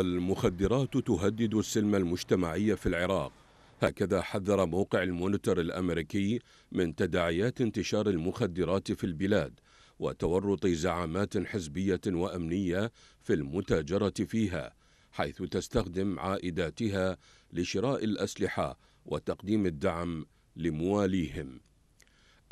المخدرات تهدد السلم المجتمعي في العراق هكذا حذر موقع المونيتور الامريكي من تداعيات انتشار المخدرات في البلاد وتورط زعامات حزبيه وامنيه في المتاجره فيها حيث تستخدم عائداتها لشراء الاسلحه وتقديم الدعم لمواليهم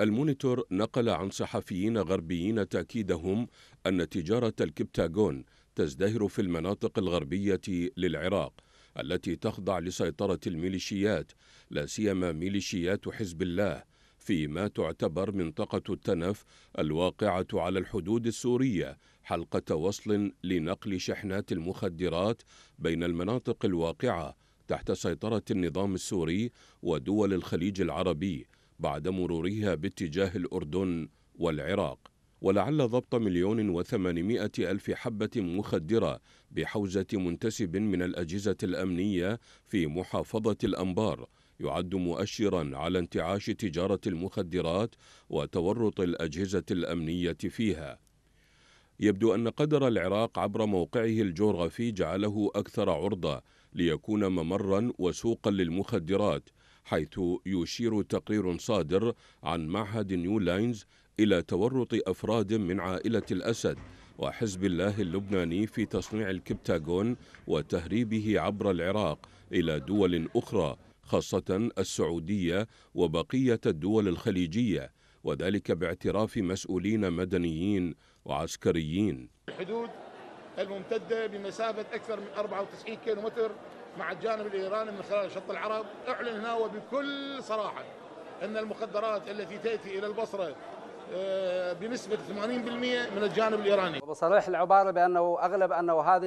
المونيتور نقل عن صحفيين غربيين تأكيدهم أن تجارة الكبتاغون تزدهر في المناطق الغربية للعراق التي تخضع لسيطرة الميليشيات لا سيما ميليشيات حزب الله فيما تعتبر منطقة التنف الواقعة على الحدود السورية حلقة وصل لنقل شحنات المخدرات بين المناطق الواقعة تحت سيطرة النظام السوري ودول الخليج العربي بعد مرورها باتجاه الأردن والعراق ولعل ضبط مليون وثمانمائة ألف حبة مخدرة بحوزة منتسب من الأجهزة الأمنية في محافظة الأنبار يعد مؤشرا على انتعاش تجارة المخدرات وتورط الأجهزة الأمنية فيها يبدو أن قدر العراق عبر موقعه الجغرافي جعله أكثر عرضة ليكون ممرا وسوقا للمخدرات حيث يشير تقرير صادر عن معهد نيو لاينز إلى تورط أفراد من عائلة الأسد وحزب الله اللبناني في تصنيع الكبتاغون وتهريبه عبر العراق إلى دول أخرى خاصة السعودية وبقية الدول الخليجية وذلك باعتراف مسؤولين مدنيين وعسكريين الحدود الممتدة بمسافة أكثر من 94 كيلومتر مع الجانب الإيراني من خلال شط العرب أعلن هنا وبكل صراحة أن المخدرات التي تأتي إلى البصرة آه، بنسبة 80% من الجانب الإيراني بصريح العبارة بأنه أغلب أنه هذه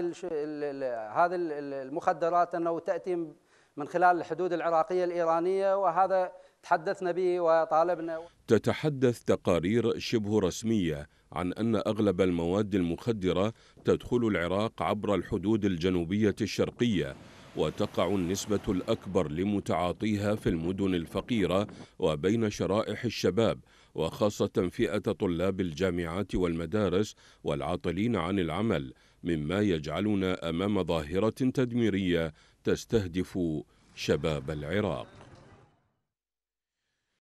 هذه المخدرات أنه تأتي من خلال الحدود العراقية الإيرانية وهذا تحدثنا به وطالبنا تتحدث تقارير شبه رسمية عن أن أغلب المواد المخدرة تدخل العراق عبر الحدود الجنوبية الشرقية وتقع النسبة الأكبر لمتعاطيها في المدن الفقيرة وبين شرائح الشباب وخاصة فئة طلاب الجامعات والمدارس والعاطلين عن العمل مما يجعلنا أمام ظاهرة تدميرية تستهدف شباب العراق